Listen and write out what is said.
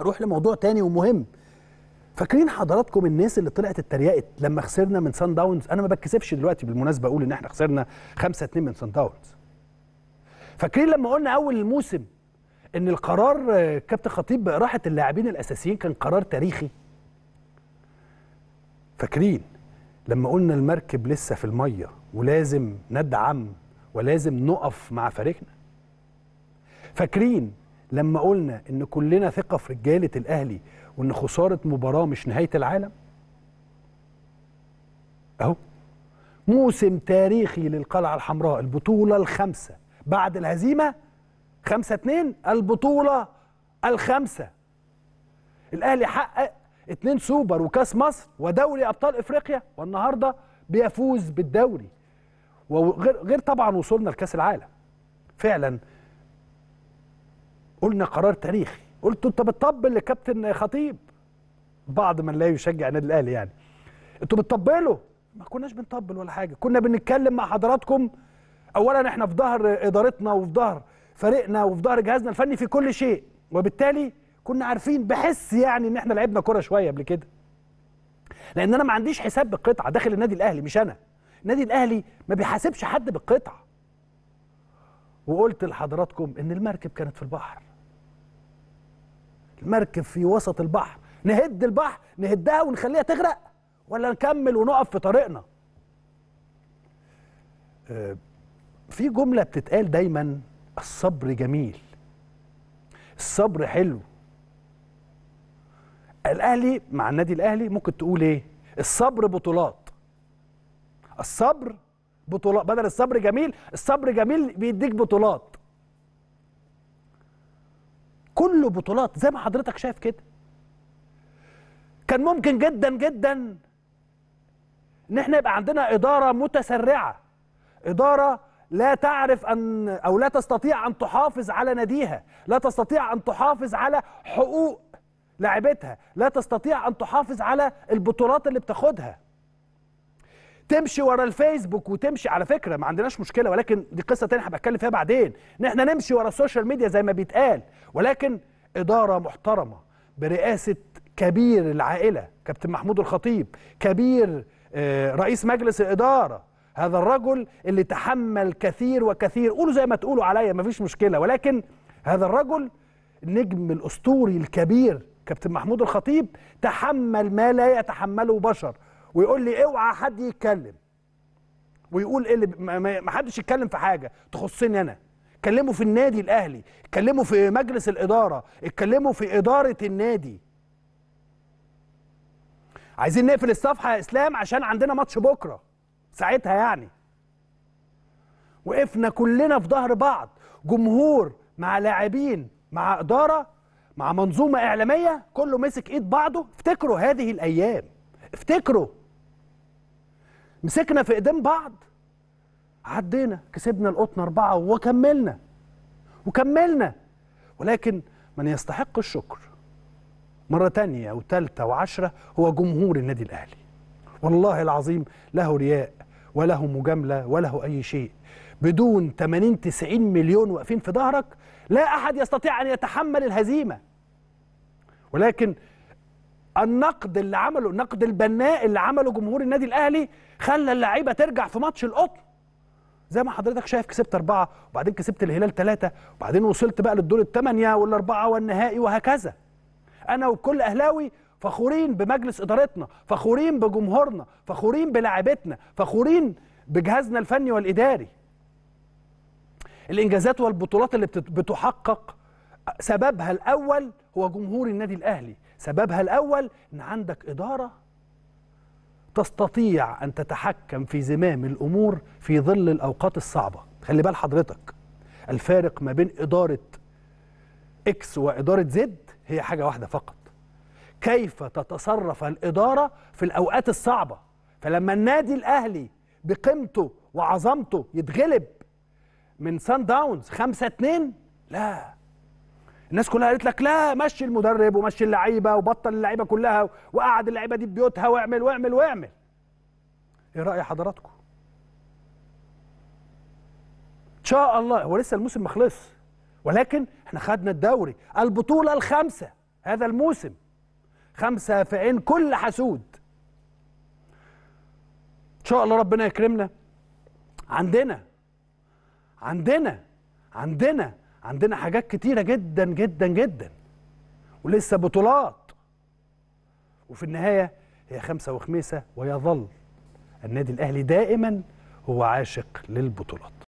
اروح لموضوع تاني ومهم فاكرين حضراتكم الناس اللي طلعت اتريقت لما خسرنا من سان داونز انا ما بتكسفش دلوقتي بالمناسبه اقول ان احنا خسرنا 5 2 من سان داونز فاكرين لما قلنا اول الموسم ان القرار كابتن خطيب راحه اللاعبين الاساسيين كان قرار تاريخي فاكرين لما قلنا المركب لسه في الميه ولازم ندعم ولازم نقف مع فريقنا فاكرين لما قلنا ان كلنا ثقه في رجاله الاهلي وان خساره مباراه مش نهايه العالم اهو موسم تاريخي للقلعه الحمراء البطوله الخامسه بعد الهزيمه 5 2 البطوله الخامسه الاهلي حقق اتنين سوبر وكاس مصر ودوري ابطال افريقيا والنهارده بيفوز بالدوري وغير غير طبعا وصولنا لكاس العالم فعلا قلنا قرار تاريخي قلت انت بتطبل لكابتن خطيب بعض من لا يشجع النادي الاهلي يعني انتوا بتطبلوا ما كناش بنطبل ولا حاجه كنا بنتكلم مع حضراتكم اولا احنا في ظهر ادارتنا وفي ظهر فريقنا وفي ظهر جهازنا الفني في كل شيء وبالتالي كنا عارفين بحس يعني ان احنا لعبنا كوره شويه قبل كده لان انا ما عنديش حساب بالقطعه داخل النادي الاهلي مش انا النادي الاهلي ما بيحاسبش حد بالقطعه وقلت لحضراتكم ان المركب كانت في البحر مركب في وسط البحر نهد البحر نهدها ونخليها تغرق ولا نكمل ونقف في طريقنا آه، في جملة بتتقال دايما الصبر جميل الصبر حلو الاهلي مع النادي الاهلي ممكن تقول ايه الصبر بطولات الصبر بطولات بدل الصبر جميل الصبر جميل بيديك بطولات كله بطولات زي ما حضرتك شايف كده كان ممكن جدا جدا ان احنا يبقى عندنا اداره متسرعه اداره لا تعرف ان او لا تستطيع ان تحافظ على ناديها لا تستطيع ان تحافظ على حقوق لاعبتها لا تستطيع ان تحافظ على البطولات اللي بتاخدها تمشي ورا الفيسبوك وتمشي على فكره ما عندناش مشكله ولكن دي قصه ثانيه هبقى اتكلم فيها بعدين ان احنا نمشي ورا السوشيال ميديا زي ما بيتقال ولكن اداره محترمه برئاسه كبير العائله كابتن محمود الخطيب كبير آه، رئيس مجلس الاداره هذا الرجل اللي تحمل كثير وكثير قولوا زي ما تقولوا عليا مفيش مشكله ولكن هذا الرجل النجم الاسطوري الكبير كابتن محمود الخطيب تحمل ما لا يتحمله بشر ويقول لي اوعى حد يتكلم ويقول ايه اللي ما حدش يتكلم في حاجه تخصني انا اتكلموا في النادي الاهلي اتكلموا في مجلس الاداره اتكلموا في اداره النادي عايزين نقفل الصفحه يا اسلام عشان عندنا ماتش بكره ساعتها يعني وقفنا كلنا في ظهر بعض جمهور مع لاعبين مع اداره مع منظومه اعلاميه كله مسك ايد بعضه افتكروا هذه الايام افتكروا مسكنا في ايدين بعض عدينا كسبنا القطن أربعة وكملنا وكملنا ولكن من يستحق الشكر مرة تانية وتالتة وعشرة هو جمهور النادي الأهلي والله العظيم له رياء وله مجاملة وله أي شيء بدون 80 90 مليون واقفين في ظهرك لا أحد يستطيع أن يتحمل الهزيمة ولكن النقد اللي عمله النقد البناء اللي عمله جمهور النادي الاهلي خلى اللعيبه ترجع في ماتش القطن زي ما حضرتك شايف كسبت أربعة وبعدين كسبت الهلال ثلاثة وبعدين وصلت بقى للدور الثمانية والأربعة والنهائي وهكذا أنا وكل أهلاوي فخورين بمجلس إدارتنا فخورين بجمهورنا فخورين بلاعبتنا فخورين بجهازنا الفني والإداري الإنجازات والبطولات اللي بتحقق سببها الأول هو جمهور النادي الأهلي سببها الأول إن عندك إدارة تستطيع أن تتحكم في زمام الأمور في ظل الأوقات الصعبة خلي بال حضرتك الفارق ما بين إدارة إكس وإدارة زد هي حاجة واحدة فقط كيف تتصرف الإدارة في الأوقات الصعبة فلما النادي الأهلي بقيمته وعظمته يتغلب من سان داونز 5 2 لا الناس كلها قالت لك لا مشي المدرب ومشي اللعيبه وبطل اللعيبه كلها وقعد اللعيبه دي في بيوتها واعمل واعمل واعمل ايه راي حضراتكم ان شاء الله هو لسه الموسم ما ولكن احنا خدنا الدوري البطوله الخامسه هذا الموسم خمسه في عين كل حسود ان شاء الله ربنا يكرمنا عندنا عندنا عندنا عندنا حاجات كتيرة جدا جدا جدا ولسه بطولات وفي النهاية هي خمسة وخميسة ويظل النادي الأهلي دائما هو عاشق للبطولات